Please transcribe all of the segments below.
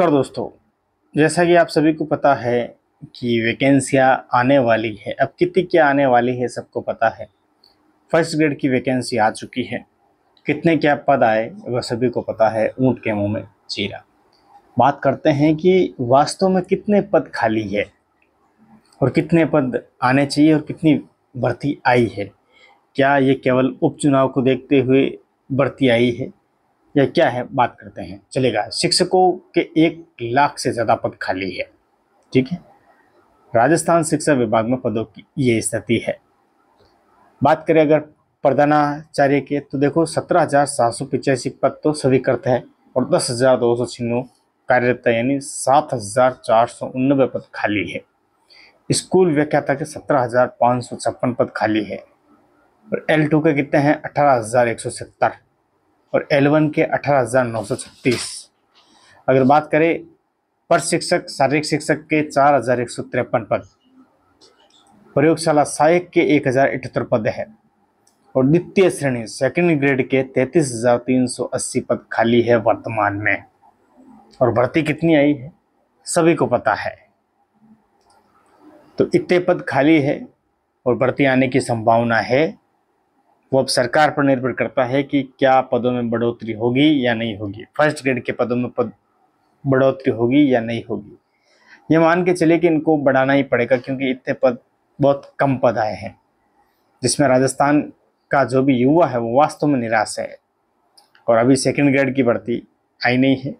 नमस्कार दोस्तों जैसा कि आप सभी को पता है कि वैकेंसियाँ आने वाली है अब कितनी क्या आने वाली है सबको पता है फर्स्ट ग्रेड की वैकेंसी आ चुकी है कितने क्या पद आए वह सभी को पता है ऊँट के मुंह में चीरा बात करते हैं कि वास्तव में कितने पद खाली है और कितने पद आने चाहिए और कितनी भर्ती आई है क्या ये केवल उपचुनाव को देखते हुए भर्ती आई है या क्या है बात करते हैं चलेगा शिक्षकों के एक लाख से ज़्यादा पद खाली है ठीक है राजस्थान शिक्षा विभाग में पदों की ये स्थिति है बात करें अगर प्रधानाचार्य के तो देखो सत्रह हज़ार सात सौ पिचासी पद तो स्वीकृत है और दस हज़ार दो सौ छिन्नू कार्यरत है यानी सात हज़ार चार सौ उन्नबे पद खाली है स्कूल व्याख्याता के सत्रह हज़ार पाँच सौ छप्पन पद खाली है और एल टू के कितने हैं अठारह हज़ार एक सौ सत्तर और L1 के अठारह अगर बात करें पर शिक्षक शारीरिक शिक्षक के चार हजार एक सौ तिरपन पद प्रयोगशाला सहायक के एक हजार पद है और द्वितीय श्रेणी सेकेंड ग्रेड के तैतीस हजार तीन सौ अस्सी पद खाली है वर्तमान में और भर्ती कितनी आई है सभी को पता है तो इतने पद खाली है और भर्ती आने की संभावना है वो अब सरकार पर निर्भर करता है कि क्या पदों में बढ़ोतरी होगी या नहीं होगी फर्स्ट ग्रेड के पदों में पद बढ़ोतरी होगी या नहीं होगी ये मान के चले कि इनको बढ़ाना ही पड़ेगा क्योंकि इतने पद बहुत कम पद आए हैं जिसमें राजस्थान का जो भी युवा है वो वास्तव में निराश है और अभी सेकेंड ग्रेड की भर्ती आई नहीं है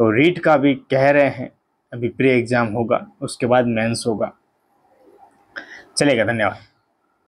और रीट का भी कह रहे हैं अभी प्री एग्ज़ाम होगा उसके बाद मेंस होगा चलेगा धन्यवाद